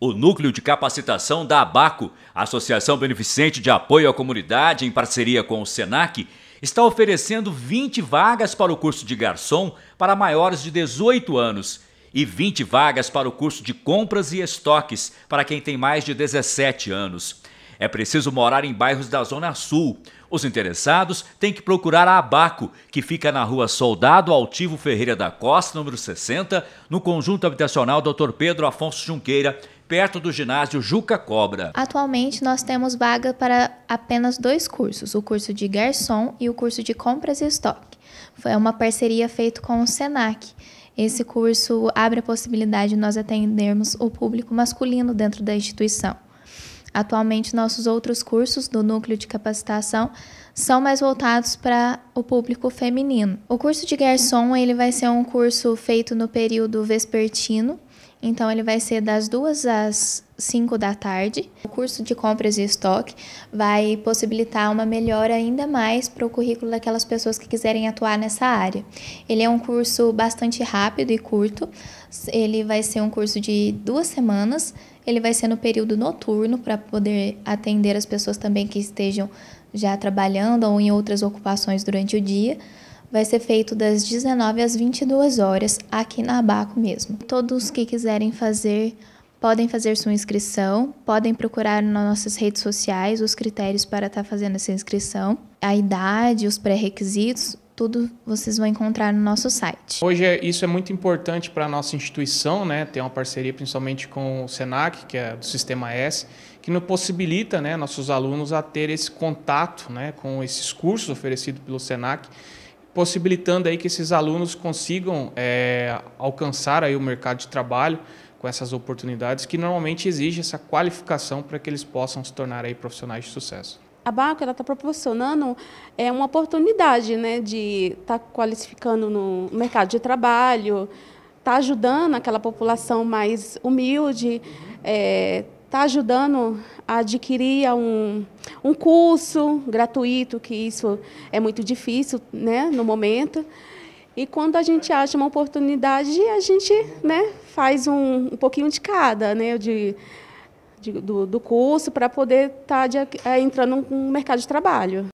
O Núcleo de Capacitação da ABACO, Associação Beneficente de Apoio à Comunidade, em parceria com o SENAC, está oferecendo 20 vagas para o curso de garçom para maiores de 18 anos e 20 vagas para o curso de compras e estoques para quem tem mais de 17 anos. É preciso morar em bairros da Zona Sul. Os interessados têm que procurar a Abaco, que fica na rua Soldado Altivo Ferreira da Costa, número 60, no conjunto habitacional Dr. Pedro Afonso Junqueira, perto do ginásio Juca Cobra. Atualmente nós temos vaga para apenas dois cursos, o curso de garçom e o curso de compras e estoque. Foi uma parceria feita com o Senac. Esse curso abre a possibilidade de nós atendermos o público masculino dentro da instituição. Atualmente, nossos outros cursos do núcleo de capacitação são mais voltados para o público feminino. O curso de garçom ele vai ser um curso feito no período vespertino, então, ele vai ser das 2 às 5 da tarde. O curso de compras e estoque vai possibilitar uma melhora ainda mais para o currículo daquelas pessoas que quiserem atuar nessa área. Ele é um curso bastante rápido e curto, ele vai ser um curso de duas semanas. Ele vai ser no período noturno para poder atender as pessoas também que estejam já trabalhando ou em outras ocupações durante o dia vai ser feito das 19 às 22 horas aqui na Abaco mesmo. Todos que quiserem fazer podem fazer sua inscrição, podem procurar nas nossas redes sociais os critérios para estar tá fazendo essa inscrição, a idade, os pré-requisitos, tudo vocês vão encontrar no nosso site. Hoje é, isso é muito importante para a nossa instituição, né? Tem uma parceria principalmente com o Senac, que é do Sistema S, que nos possibilita, né, nossos alunos a ter esse contato, né, com esses cursos oferecidos pelo Senac possibilitando aí que esses alunos consigam é, alcançar aí o mercado de trabalho com essas oportunidades que normalmente exige essa qualificação para que eles possam se tornar aí profissionais de sucesso. A Baco está proporcionando é, uma oportunidade né, de estar tá qualificando no mercado de trabalho, está ajudando aquela população mais humilde, é, está ajudando a adquirir um, um curso gratuito, que isso é muito difícil né, no momento. E quando a gente acha uma oportunidade, a gente né, faz um, um pouquinho de cada, né, de, de do, do curso, para poder estar tá é, entrando no mercado de trabalho.